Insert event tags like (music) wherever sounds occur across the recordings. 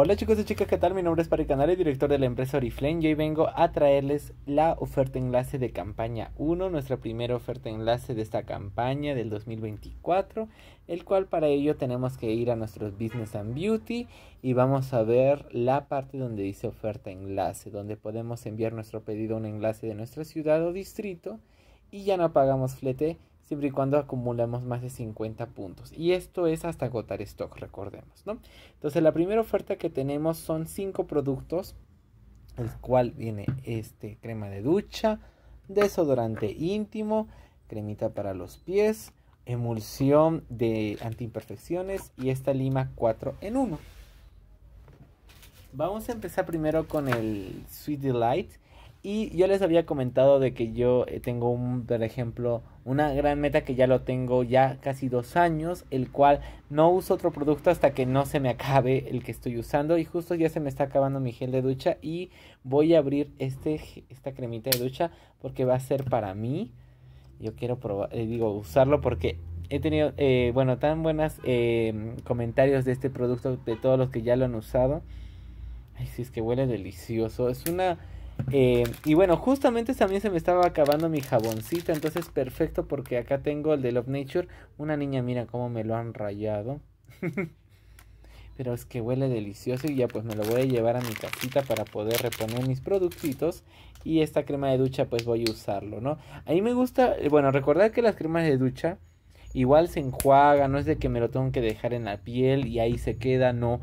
Hola chicos y chicas, ¿qué tal? Mi nombre es Paricanal, y director de la empresa Oriflame. Y hoy vengo a traerles la oferta enlace de campaña 1, nuestra primera oferta enlace de esta campaña del 2024, el cual para ello tenemos que ir a nuestros Business and Beauty y vamos a ver la parte donde dice oferta enlace, donde podemos enviar nuestro pedido a un enlace de nuestra ciudad o distrito y ya no pagamos flete siempre y cuando acumulamos más de 50 puntos. Y esto es hasta agotar stock, recordemos, ¿no? Entonces la primera oferta que tenemos son 5 productos, el cual viene este crema de ducha, desodorante íntimo, cremita para los pies, emulsión de antiimperfecciones y esta lima 4 en 1. Vamos a empezar primero con el Sweet Delight y yo les había comentado de que yo eh, tengo, un, por ejemplo, una gran meta que ya lo tengo ya casi dos años, el cual no uso otro producto hasta que no se me acabe el que estoy usando. Y justo ya se me está acabando mi gel de ducha y voy a abrir este, esta cremita de ducha porque va a ser para mí. Yo quiero probar, eh, digo, usarlo porque he tenido, eh, bueno, tan buenas comentarios de este producto de todos los que ya lo han usado. Ay, si es que huele delicioso. Es una eh, y bueno, justamente también se me estaba acabando mi jaboncita entonces perfecto porque acá tengo el de Love Nature. Una niña, mira cómo me lo han rayado. (laughs) Pero es que huele delicioso y ya pues me lo voy a llevar a mi casita para poder reponer mis productitos. Y esta crema de ducha pues voy a usarlo, ¿no? A mí me gusta, eh, bueno, recordar que las cremas de ducha igual se enjuagan no es de que me lo tengo que dejar en la piel y ahí se queda, no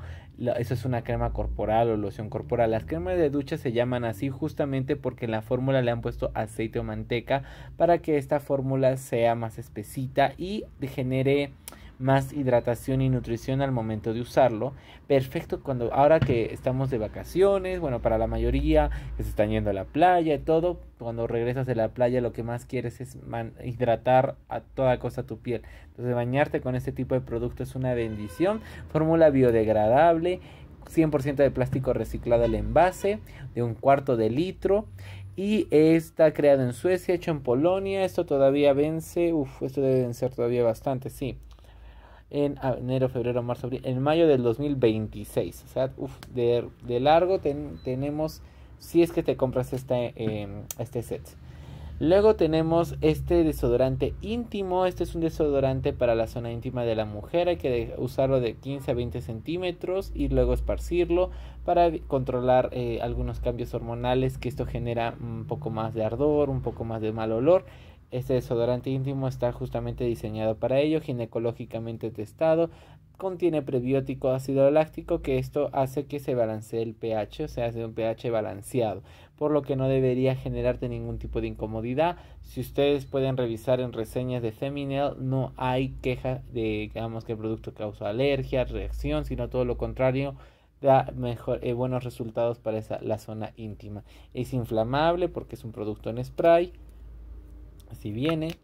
eso es una crema corporal o loción corporal. Las cremas de ducha se llaman así justamente porque en la fórmula le han puesto aceite o manteca para que esta fórmula sea más espesita y genere más hidratación y nutrición al momento de usarlo. Perfecto cuando ahora que estamos de vacaciones, bueno, para la mayoría que se están yendo a la playa y todo, cuando regresas de la playa lo que más quieres es hidratar a toda costa tu piel. Entonces bañarte con este tipo de producto es una bendición. Fórmula biodegradable, 100% de plástico reciclado al envase, de un cuarto de litro. Y está creado en Suecia, hecho en Polonia. Esto todavía vence. Uf, esto debe vencer todavía bastante, sí en enero, febrero, marzo, abril, en mayo del 2026. O sea, de, largo tenemos, si es que te compras este, este set. Luego tenemos este desodorante íntimo. Este es un desodorante para la zona íntima de la mujer. Hay que usarlo de 15 a 20 centímetros y luego esparcirlo para controlar eh, algunos cambios hormonales que esto genera un poco más de ardor, un poco más de mal olor. Este desodorante íntimo está justamente diseñado para ello, ginecológicamente testado, contiene prebiótico ácido láctico que esto hace que se balancee el pH, o sea, hace un pH balanceado, por lo que no debería generarte ningún tipo de incomodidad. Si ustedes pueden revisar en reseñas de Feminel, no hay queja de digamos que el producto causa alergia, reacción, sino todo lo contrario, da eh, buenos resultados para esa, la zona íntima. Es inflamable porque es un producto en spray si viene,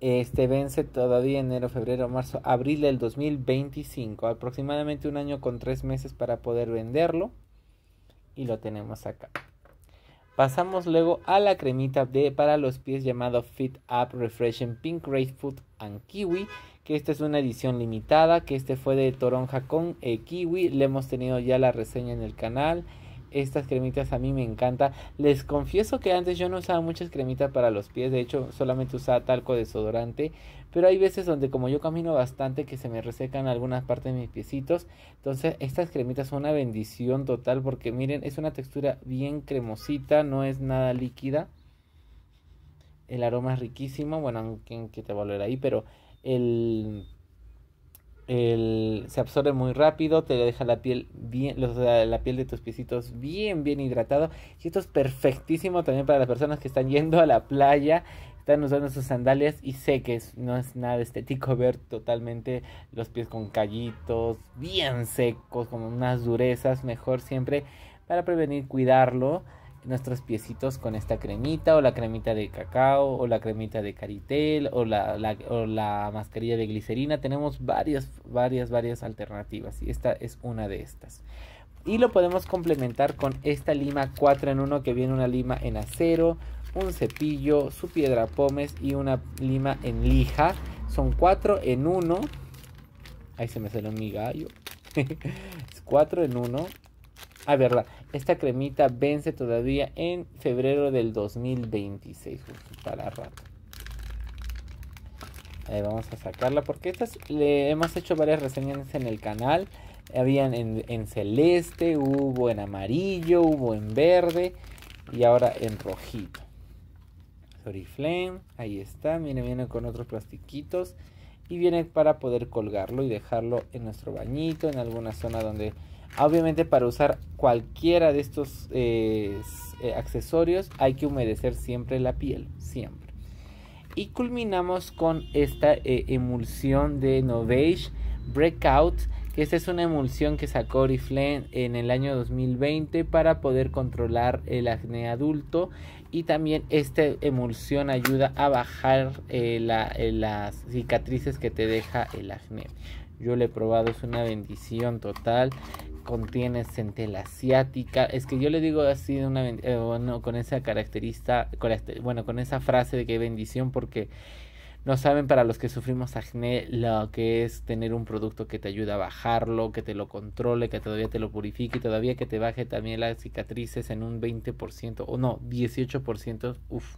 este vence todavía enero, febrero, marzo, abril del 2025, aproximadamente un año con tres meses para poder venderlo y lo tenemos acá. Pasamos luego a la cremita de para los pies llamado Fit Up Refreshing Pink Grapefruit and Kiwi, que esta es una edición limitada, que este fue de toronja con eh, kiwi, le hemos tenido ya la reseña en el canal estas cremitas a mí me encanta. Les confieso que antes yo no usaba muchas cremitas para los pies, de hecho solamente usaba talco desodorante, pero hay veces donde como yo camino bastante que se me resecan algunas partes de mis piecitos, entonces estas cremitas son una bendición total porque miren, es una textura bien cremosita, no es nada líquida. El aroma es riquísimo, bueno, aunque que te va a volver ahí, pero el el, se absorbe muy rápido, te deja la piel bien, la piel de tus piecitos bien, bien hidratado. Y esto es perfectísimo también para las personas que están yendo a la playa, están usando sus sandalias y sé que no es nada estético ver totalmente los pies con callitos, bien secos, como unas durezas, mejor siempre para prevenir, cuidarlo nuestros piecitos con esta cremita o la cremita de cacao o la cremita de caritel o la, mascarilla de glicerina. Tenemos varias, varias, varias alternativas y esta es una de estas. Y lo podemos complementar con esta lima 4 en 1 que viene una lima en acero, un cepillo, su piedra pómez y una lima en lija. Son 4 en 1. Ahí se me salió mi gallo. 4 (laughs) en 1. A ah, verla esta cremita vence todavía en febrero del 2026, para rato. Ahí vamos a sacarla porque estas le hemos hecho varias reseñas en el canal. Habían en, celeste, hubo en amarillo, hubo en verde y ahora en rojito. Oriflame, ahí está, viene, viene con otros plastiquitos y viene para poder colgarlo y dejarlo en nuestro bañito, en alguna zona donde Ah, obviamente para usar cualquiera de estos eh, eh, accesorios hay que humedecer siempre la piel, siempre. Y culminamos con esta eh, emulsión de Novage Breakout, que esta es una emulsión que sacó Oriflame en el año 2020 para poder controlar el acné adulto y también esta emulsión ayuda a bajar las cicatrices que te deja el acné. Yo lo he probado, es una bendición total contiene centela asiática. Es que yo le digo así de una eh, con esa característica, este, bueno, con esa frase de que bendición porque no saben para los que sufrimos acné lo que es tener un producto que te ayuda a bajarlo, que te lo controle, que todavía te lo purifique y todavía que te baje también las cicatrices en un 20% o no, 18%. Uf.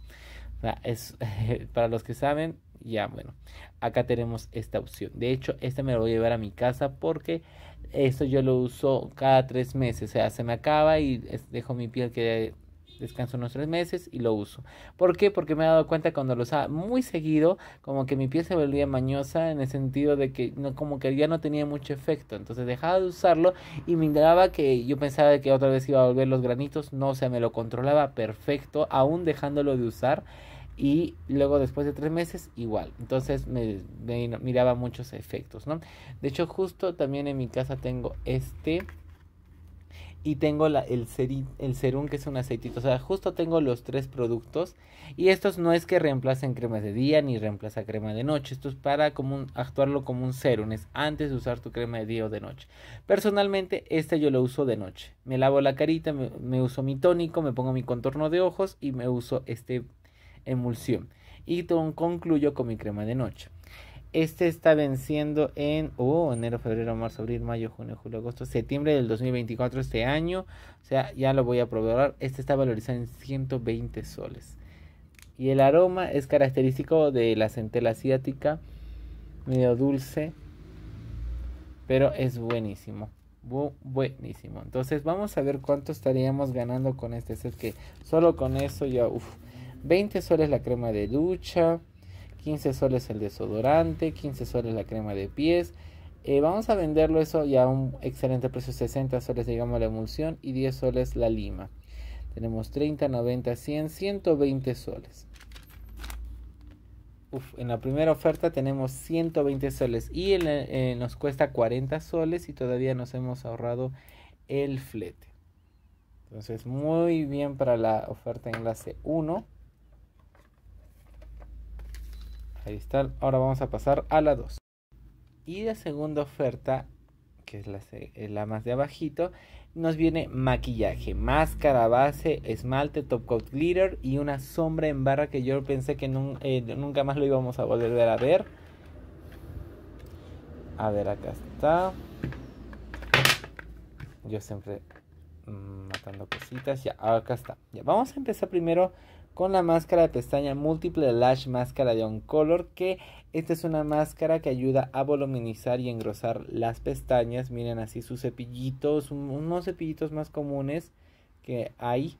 es, (laughs) para los que saben, ya bueno, acá tenemos esta opción. De hecho, esta me lo voy a llevar a mi casa porque esto yo lo uso cada tres meses, o sea, se me acaba y dejo mi piel que descanso unos tres meses y lo uso. ¿Por qué? Porque me he dado cuenta cuando lo usaba muy seguido, como que mi piel se volvía mañosa en el sentido de que no, como que ya no tenía mucho efecto. Entonces dejaba de usarlo y me indagaba que yo pensaba que otra vez iba a volver los granitos. No, o sea, me lo controlaba perfecto, aún dejándolo de usar y luego después de tres meses igual. Entonces me, miraba muchos efectos, ¿no? De hecho, justo también en mi casa tengo este y tengo el, el serum que es un aceitito. O sea, justo tengo los tres productos y estos no es que reemplacen crema de día ni reemplaza crema de noche. Esto es para actuarlo como un serum, es antes de usar tu crema de día o de noche. Personalmente, este yo lo uso de noche. Me lavo la carita, me uso mi tónico, me pongo mi contorno de ojos y me uso este emulsión. Y concluyo con mi crema de noche. Este está venciendo en oh, enero, febrero, marzo, abril, mayo, junio, julio, agosto, septiembre del 2024 este año. O sea, ya lo voy a probar. Este está valorizado en 120 soles. Y el aroma es característico de la centela asiática, medio dulce, pero es buenísimo. buenísimo. Entonces vamos a ver cuánto estaríamos ganando con este es que solo con eso ya, uff 20 soles la crema de ducha, 15 soles el desodorante, 15 soles la crema de pies. Eh, vamos a venderlo eso ya a un excelente precio, 60 soles digamos la emulsión y 10 soles la lima. Tenemos 30, 90, 100, 120 soles. en la primera oferta tenemos 120 soles y eh, nos cuesta 40 soles y todavía nos hemos ahorrado el flete. Entonces muy bien para la oferta enlace 1. Ahí está. Ahora vamos a pasar a la 2. Y la segunda oferta, que es eh, la, más de abajito, nos viene maquillaje, máscara, base, esmalte, top coat glitter y una sombra en barra que yo pensé que eh, nunca más lo íbamos a volver a ver. A ver, acá está. Yo siempre mm, matando cositas. Ya, acá está. Ya, vamos a empezar primero con la máscara de pestaña múltiple Lash Máscara de On Color, que esta es una máscara que ayuda a voluminizar y engrosar las pestañas. Miren así sus cepillitos, unos cepillitos más comunes que hay.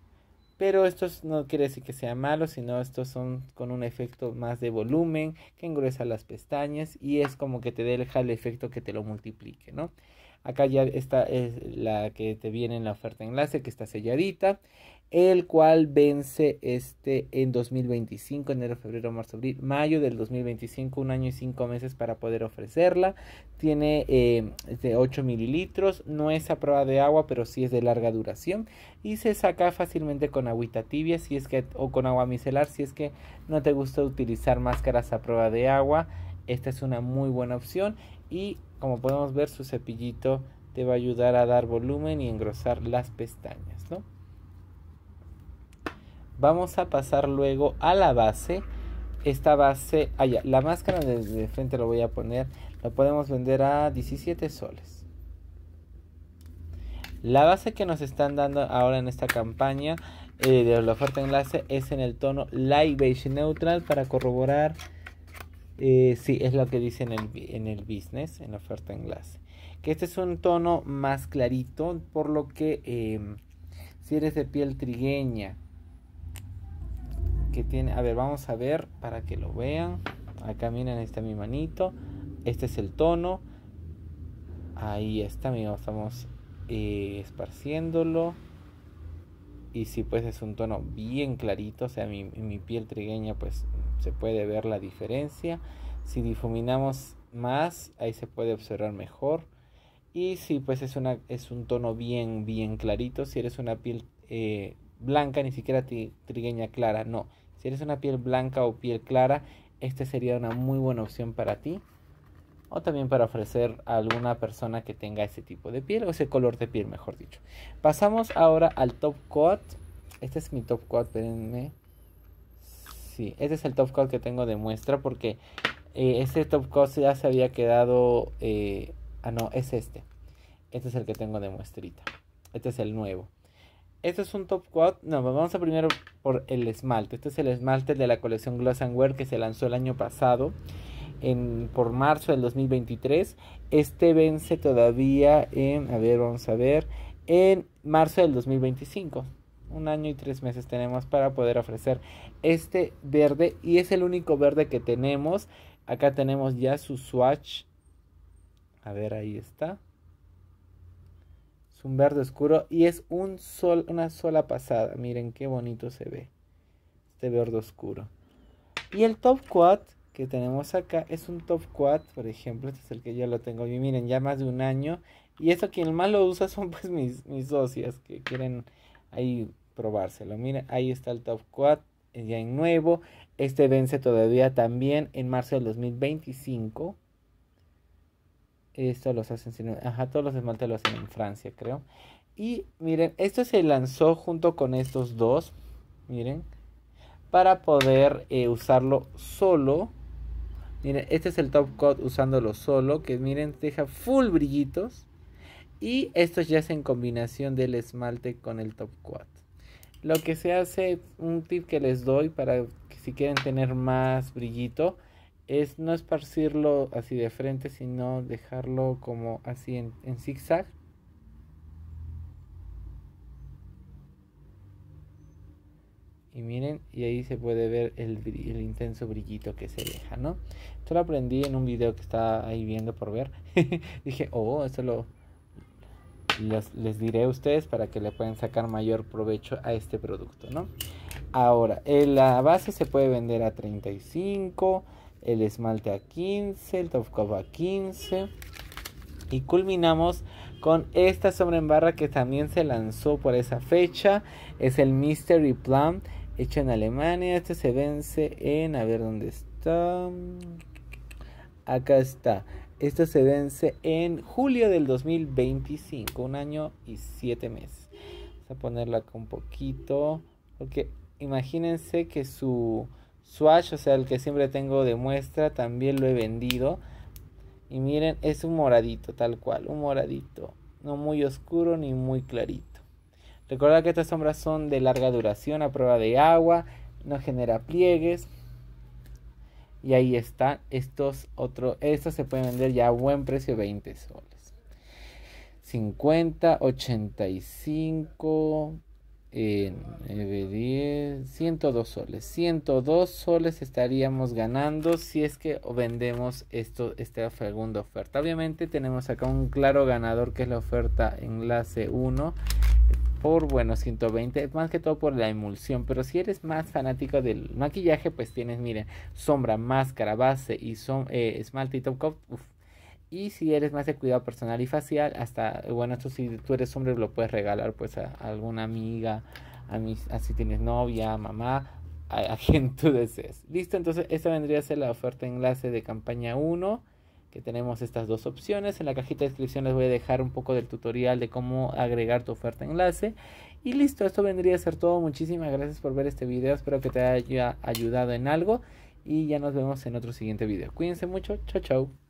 Pero estos no quiere decir que sea malo, sino estos son con un efecto más de volumen que engruesa las pestañas y es como que te deja el efecto que te lo multiplique, ¿no? Acá ya está es la que te viene en la oferta enlace que está selladita el cual vence este en 2025, enero, febrero, marzo, abril, mayo del 2025, un año y cinco meses para poder ofrecerla. Tiene eh, de 8 mililitros, no es a prueba de agua, pero sí es de larga duración y se saca fácilmente con agüita tibia, si es que o con agua micelar, si es que no te gusta utilizar máscaras a prueba de agua. Esta es una muy buena opción y como podemos ver su cepillito te va a ayudar a dar volumen y engrosar las pestañas, ¿no? Vamos a pasar luego a la base. Esta base, allá, ah, la máscara de, frente lo voy a poner. La podemos vender a 17 soles. La base que nos están dando ahora en esta campaña eh, de la oferta enlace es en el tono light beige neutral para corroborar si eh, sí, es lo que dice en el, business, en la oferta enlace. Que este es un tono más clarito, por lo que eh, si eres de piel trigueña tiene. A ver, vamos a ver para que lo vean. Acá miren, está mi manito. Este es el tono. Ahí está, amigos. Estamos eh, esparciéndolo. Y si sí, pues es un tono bien clarito. O sea, mi, piel trigueña pues se puede ver la diferencia. Si difuminamos más, ahí se puede observar mejor. Y si sí, pues es, una, es un tono bien, bien clarito. Si eres una piel eh, blanca, ni siquiera trigueña clara, no. Si eres una piel blanca o piel clara, este sería una muy buena opción para ti. O también para ofrecer a alguna persona que tenga ese tipo de piel o ese color de piel, mejor dicho. Pasamos ahora al top coat. Este es mi top coat, espérenme. Sí, este es el top coat que tengo de muestra porque eh, ese top coat ya se había quedado... Eh, ah, no, es este. Este es el que tengo de muestrita. Este es el nuevo. Este es un top quad. No, pues vamos a primero por el esmalte. Este es el esmalte de la colección Gloss Wear que se lanzó el año pasado. En, por marzo del 2023. Este vence todavía en, a ver, vamos a ver, en marzo del 2025. Un año y tres meses tenemos para poder ofrecer este verde y es el único verde que tenemos. Acá tenemos ya su swatch. A ver, ahí está. Es un verde oscuro y es un sol, una sola pasada. Miren qué bonito se ve. Este verde oscuro. Y el top quad que tenemos acá es un top quad, por ejemplo, este es el que yo lo tengo. Y miren, ya más de un año. Y eso quien más lo usa son pues mis, mis socias que quieren ahí probárselo. Miren, ahí está el top quad, ya en nuevo. Este vence todavía también en marzo del 2025. Esto los hacen, ajá, todos los esmaltes los hacen en Francia, creo. Y miren, esto se lanzó junto con estos dos, miren, para poder eh, usarlo solo. Miren, este es el top coat usándolo solo, que miren, deja full brillitos. Y esto ya es en combinación del esmalte con el top coat. Lo que se hace, un tip que les doy para que si quieren tener más brillito, es no esparcirlo así de frente, sino dejarlo como así en, en zigzag. Y miren, y ahí se puede ver el, intenso brillito que se deja, ¿no? Esto lo aprendí en un video que estaba ahí viendo por ver. (laughs) Dije, oh, esto lo, les diré a ustedes para que le puedan sacar mayor provecho a este producto, ¿no? Ahora, eh, la base se puede vender a 35, el esmalte a 15, el top a 15 y culminamos con esta sombra en barra que también se lanzó por esa fecha, es el Mystery Plum hecho en Alemania, este se vence en, a ver dónde está, acá está, Este se vence en julio del 2025, un año y siete meses. Vamos a ponerla acá un poquito, porque imagínense que su swatch o sea el que siempre tengo de muestra también lo he vendido y miren es un moradito tal cual un moradito no muy oscuro ni muy clarito recordad que estas sombras son de larga duración a prueba de agua no genera pliegues y ahí están estos otros estos se pueden vender ya a buen precio 20 soles 50 85 en 10, 102 soles. 102 soles estaríamos ganando si es que vendemos esto, esta segunda oferta. Obviamente tenemos acá un claro ganador que es la oferta enlace 1 por bueno 120 más que todo por la emulsión pero si eres más fanático del maquillaje pues tienes miren sombra máscara base y son eh, esmalte y top coat y si eres más de cuidado personal y facial, hasta, bueno, esto si tú eres hombre lo puedes regalar pues a, alguna amiga, a, mis, así si tienes novia, mamá, a, (laughs) quien tú desees. Listo, entonces esta vendría a ser la oferta enlace de campaña 1, que tenemos estas dos opciones. En la cajita de descripción les voy a dejar un poco del tutorial de cómo agregar tu oferta enlace. Y listo, esto vendría a ser todo. Muchísimas gracias por ver este video. Espero que te haya ayudado en algo. Y ya nos vemos en otro siguiente video. Cuídense mucho. Chao, chao.